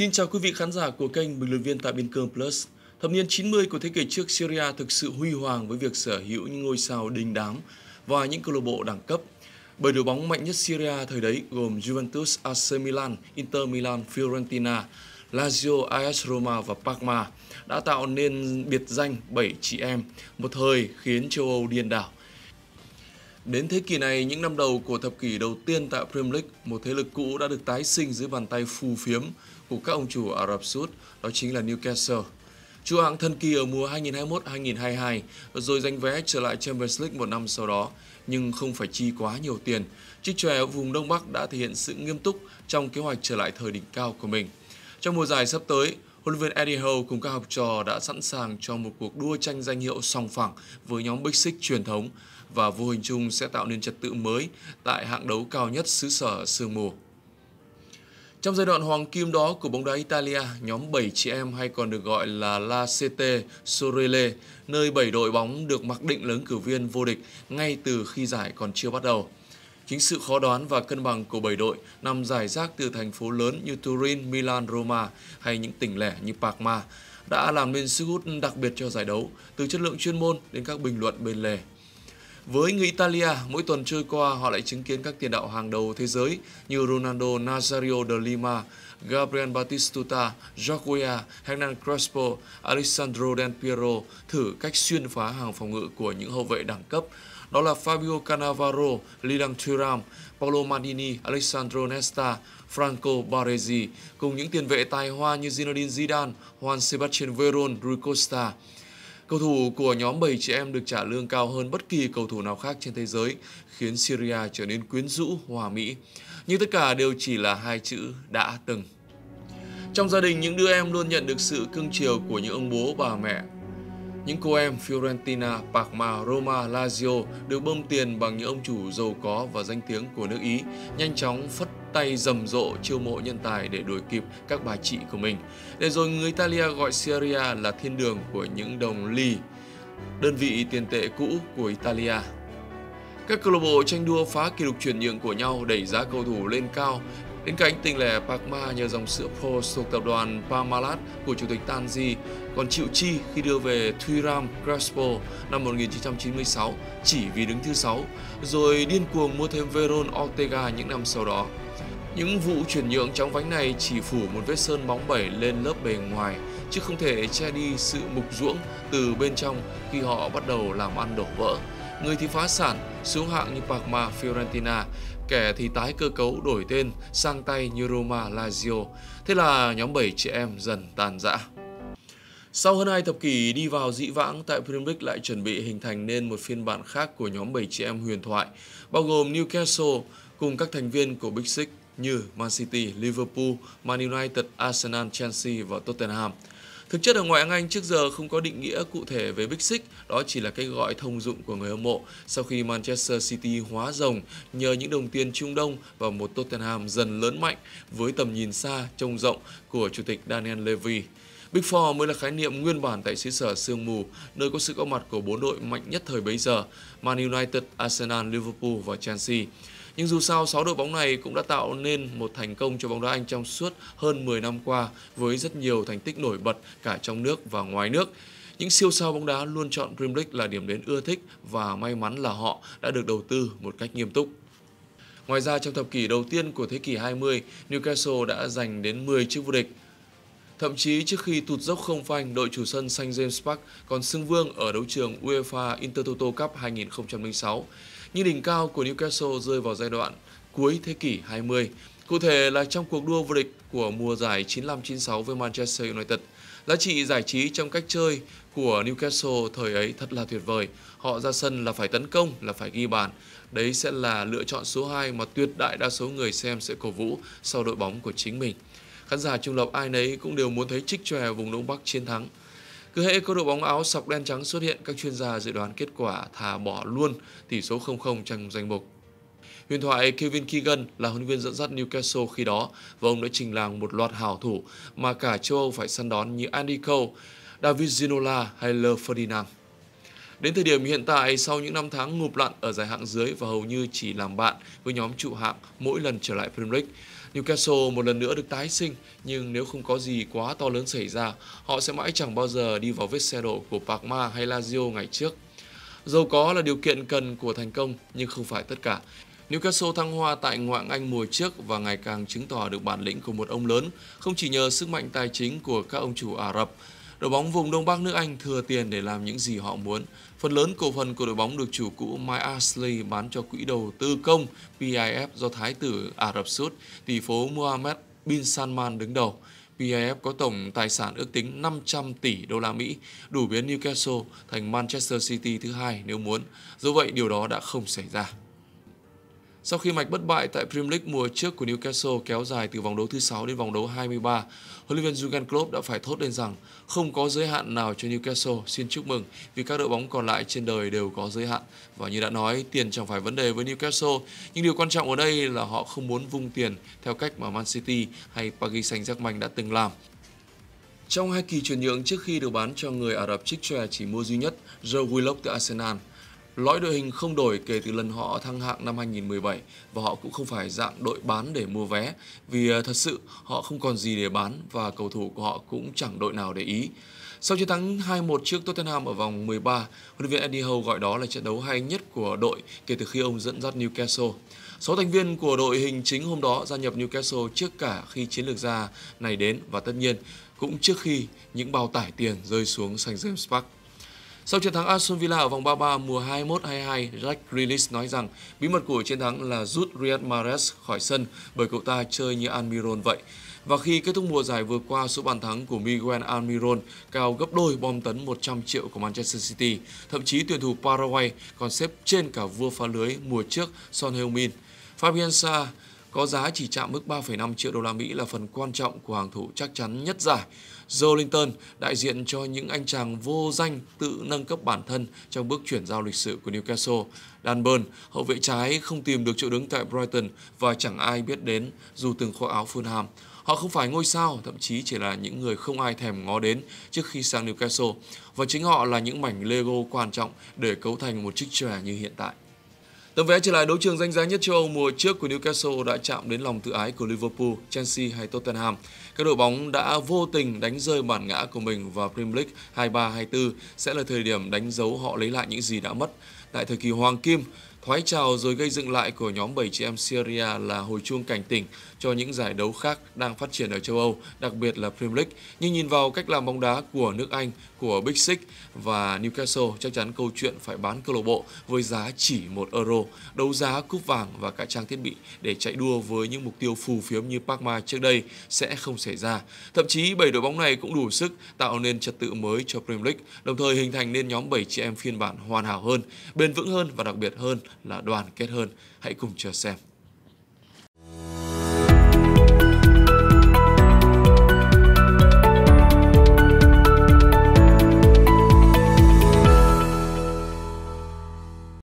Xin chào quý vị khán giả của kênh Bình luận viên tại Biên Cương Plus. Thập niên 90 của thế kỷ trước, Syria thực sự huy hoàng với việc sở hữu những ngôi sao đình đám và những câu lạc bộ đẳng cấp. Bởi đội bóng mạnh nhất Syria thời đấy gồm Juventus, AC Milan, Inter Milan, Fiorentina, Lazio, AS Roma và Parma đã tạo nên biệt danh 7 chị em, một thời khiến châu Âu điên đảo. Đến thế kỷ này, những năm đầu của thập kỷ đầu tiên tại Premier League, một thế lực cũ đã được tái sinh dưới bàn tay phù phiếm của các ông chủ Ả Rập Xút, đó chính là Newcastle. Chủ hạng thần kỳ ở mùa 2021-2022 rồi giành vé trở lại Champions League một năm sau đó, nhưng không phải chi quá nhiều tiền. Chiếc chòe ở vùng Đông Bắc đã thể hiện sự nghiêm túc trong kế hoạch trở lại thời đỉnh cao của mình. Trong mùa giải sắp tới, huấn luyện viên Eddie Howe cùng các học trò đã sẵn sàng cho một cuộc đua tranh danh hiệu song phẳng với nhóm Big Six truyền thống và vô hình chung sẽ tạo nên trật tự mới tại hạng đấu cao nhất xứ sở sương mù. Trong giai đoạn hoàng kim đó của bóng đá Italia, nhóm 7 chị em hay còn được gọi là La Sete Sorelle, nơi 7 đội bóng được mặc định lớn cử viên vô địch ngay từ khi giải còn chưa bắt đầu. Chính sự khó đoán và cân bằng của 7 đội nằm giải rác từ thành phố lớn như Turin, Milan, Roma hay những tỉnh lẻ như Parma đã làm nên sức hút đặc biệt cho giải đấu, từ chất lượng chuyên môn đến các bình luận bên lề. Với người Italia, mỗi tuần trôi qua họ lại chứng kiến các tiền đạo hàng đầu thế giới như Ronaldo Nazario de Lima, Gabriel Batistuta, Jorge Hernan Crespo, Alessandro Del Piero thử cách xuyên phá hàng phòng ngự của những hậu vệ đẳng cấp. Đó là Fabio Cannavaro, Lilian Thuram, Paolo Maldini, Alessandro Nesta, Franco Baresi cùng những tiền vệ tài hoa như Zinedine Zidane, Juan Sebastian Veron, Rui Costa. Cầu thủ của nhóm 7 chị em được trả lương cao hơn bất kỳ cầu thủ nào khác trên thế giới, khiến Syria trở nên quyến rũ, hòa mỹ. Nhưng tất cả đều chỉ là hai chữ đã từng. Trong gia đình, những đứa em luôn nhận được sự cưng chiều của những ông bố, bà mẹ. Những cô em Fiorentina, Parma, Roma, Lazio được bơm tiền bằng những ông chủ giàu có và danh tiếng của nước Ý, nhanh chóng phất tay rầm rộ chiêu mộ nhân tài để đuổi kịp các bà chị của mình. Để rồi người Italia gọi Syria là thiên đường của những đồng ly, đơn vị tiền tệ cũ của Italia. Các câu lạc bộ tranh đua phá kỷ lục chuyển nhượng của nhau đẩy giá cầu thủ lên cao Đến cánh tình lẻ Parma nhờ dòng sữa Pro thuộc tập đoàn Parmalat của chủ tịch Tanzi còn chịu chi khi đưa về Thuram Crespo năm 1996 chỉ vì đứng thứ 6, rồi điên cuồng mua thêm Veron Ortega những năm sau đó. Những vụ chuyển nhượng trong vánh này chỉ phủ một vết sơn bóng bẩy lên lớp bề ngoài, chứ không thể che đi sự mục ruỗng từ bên trong khi họ bắt đầu làm ăn đổ vỡ. Người thì phá sản, xuống hạng như Parma, Fiorentina, kẻ thì tái cơ cấu đổi tên sang tay như Roma, Lazio. Thế là nhóm 7 chị em dần tàn rã. Sau hơn hai thập kỷ đi vào dĩ vãng, tại Premier League lại chuẩn bị hình thành nên một phiên bản khác của nhóm 7 chị em huyền thoại, bao gồm Newcastle cùng các thành viên của Big Six như Man City, Liverpool, Man United, Arsenal, Chelsea và Tottenham. Thực chất ở ngoại hạng Anh trước giờ không có định nghĩa cụ thể về Big Six, đó chỉ là cách gọi thông dụng của người hâm mộ sau khi Manchester City hóa rồng nhờ những đồng tiền Trung Đông và một Tottenham dần lớn mạnh với tầm nhìn xa, trông rộng của chủ tịch Daniel Levy. Big Four mới là khái niệm nguyên bản tại xứ sở sương mù, nơi có sự có mặt của bốn đội mạnh nhất thời bấy giờ, Man United, Arsenal, Liverpool và Chelsea. Nhưng dù sao, 6 đội bóng này cũng đã tạo nên một thành công cho bóng đá Anh trong suốt hơn 10 năm qua với rất nhiều thành tích nổi bật cả trong nước và ngoài nước. Những siêu sao bóng đá luôn chọn Premier League là điểm đến ưa thích và may mắn là họ đã được đầu tư một cách nghiêm túc. Ngoài ra, trong thập kỷ đầu tiên của thế kỷ 20, Newcastle đã giành đến 10 chức vô địch, Thậm chí trước khi tụt dốc không phanh, đội chủ sân St James Park còn xưng vương ở đấu trường UEFA Intertoto Cup 2006. Nhưng đỉnh cao của Newcastle rơi vào giai đoạn cuối thế kỷ 20, cụ thể là trong cuộc đua vô địch của mùa giải 95-96 với Manchester United. Giá trị giải trí trong cách chơi của Newcastle thời ấy thật là tuyệt vời. Họ ra sân là phải tấn công, là phải ghi bàn. Đấy sẽ là lựa chọn số 2 mà tuyệt đại đa số người xem sẽ cổ vũ sau đội bóng của chính mình. Khán giả trung lập ai nấy cũng đều muốn thấy trích chòe vùng Đông Bắc chiến thắng. Cứ hễ có đội bóng áo sọc đen trắng xuất hiện, các chuyên gia dự đoán kết quả thà bỏ luôn tỷ số 0-0 trong danh mục. Huyền thoại Kevin Keegan là huấn viên dẫn dắt Newcastle khi đó và ông đã trình làng một loạt hảo thủ mà cả châu Âu phải săn đón như Andy Cole, David Ginola hay Le Ferdinand. Đến thời điểm hiện tại, sau những năm tháng ngụp lặn ở giải hạng dưới và hầu như chỉ làm bạn với nhóm trụ hạng mỗi lần trở lại Premier League, Newcastle một lần nữa được tái sinh, nhưng nếu không có gì quá to lớn xảy ra, họ sẽ mãi chẳng bao giờ đi vào vết xe đổ của Parma hay Lazio ngày trước. Dầu có là điều kiện cần của thành công, nhưng không phải tất cả. Newcastle thăng hoa tại ngoại Anh mùa trước và ngày càng chứng tỏ được bản lĩnh của một ông lớn, không chỉ nhờ sức mạnh tài chính của các ông chủ Ả Rập, Đội bóng vùng Đông Bắc nước Anh thừa tiền để làm những gì họ muốn. Phần lớn cổ phần của đội bóng được chủ cũ Mike Ashley bán cho quỹ đầu tư công PIF do Thái tử Ả Rập Xút, tỷ phú Mohammed bin Salman đứng đầu. PIF có tổng tài sản ước tính 500 tỷ đô la Mỹ, đủ biến Newcastle thành Manchester City thứ hai nếu muốn. Do vậy, điều đó đã không xảy ra sau khi mạch bất bại tại Premier League mùa trước của Newcastle kéo dài từ vòng đấu thứ 6 đến vòng đấu 23, huấn luyện viên Jurgen Klopp đã phải thốt lên rằng không có giới hạn nào cho Newcastle. Xin chúc mừng vì các đội bóng còn lại trên đời đều có giới hạn và như đã nói tiền chẳng phải vấn đề với Newcastle, nhưng điều quan trọng ở đây là họ không muốn vung tiền theo cách mà Man City hay Paris Saint-Germain đã từng làm. Trong hai kỳ chuyển nhượng trước khi được bán cho người Ả Rập trích chòe chỉ mua duy nhất Joe Willock từ Arsenal, Lõi đội hình không đổi kể từ lần họ thăng hạng năm 2017 và họ cũng không phải dạng đội bán để mua vé vì à, thật sự họ không còn gì để bán và cầu thủ của họ cũng chẳng đội nào để ý. Sau chiến thắng 2-1 trước Tottenham ở vòng 13, huấn luyện viên Eddie Howe gọi đó là trận đấu hay nhất của đội kể từ khi ông dẫn dắt Newcastle. Sáu thành viên của đội hình chính hôm đó gia nhập Newcastle trước cả khi chiến lược gia này đến và tất nhiên cũng trước khi những bao tải tiền rơi xuống St James Park. Sau chiến thắng Aston Villa ở vòng 33 mùa 21-22, Jack Grealish nói rằng bí mật của chiến thắng là rút Riyad Mahrez khỏi sân bởi cậu ta chơi như Almiron vậy. Và khi kết thúc mùa giải vừa qua, số bàn thắng của Miguel Almiron cao gấp đôi bom tấn 100 triệu của Manchester City. Thậm chí tuyển thủ Paraguay còn xếp trên cả vua phá lưới mùa trước Son Heung-min. Fabian Sa có giá chỉ chạm mức 3,5 triệu đô la Mỹ là phần quan trọng của hàng thủ chắc chắn nhất giải. Joe Linton đại diện cho những anh chàng vô danh tự nâng cấp bản thân trong bước chuyển giao lịch sử của Newcastle. Dan Burn, hậu vệ trái không tìm được chỗ đứng tại Brighton và chẳng ai biết đến dù từng khoác áo Fulham. Họ không phải ngôi sao, thậm chí chỉ là những người không ai thèm ngó đến trước khi sang Newcastle. Và chính họ là những mảnh Lego quan trọng để cấu thành một chiếc chòe như hiện tại. Tấm vé trở lại đấu trường danh giá nhất châu Âu mùa trước của Newcastle đã chạm đến lòng tự ái của Liverpool, Chelsea hay Tottenham. Các đội bóng đã vô tình đánh rơi bản ngã của mình và Premier League 23-24 sẽ là thời điểm đánh dấu họ lấy lại những gì đã mất. Tại thời kỳ hoàng kim, Thoái trào rồi gây dựng lại của nhóm 7 chị em Syria là hồi chuông cảnh tỉnh cho những giải đấu khác đang phát triển ở châu Âu, đặc biệt là Premier League. Nhưng nhìn vào cách làm bóng đá của nước Anh, của Big Six và Newcastle, chắc chắn câu chuyện phải bán câu lạc bộ với giá chỉ 1 euro, đấu giá cúp vàng và cả trang thiết bị để chạy đua với những mục tiêu phù phiếm như Parma trước đây sẽ không xảy ra. Thậm chí 7 đội bóng này cũng đủ sức tạo nên trật tự mới cho Premier League, đồng thời hình thành nên nhóm 7 chị em phiên bản hoàn hảo hơn, bền vững hơn và đặc biệt hơn là đoàn kết hơn. Hãy cùng chờ xem.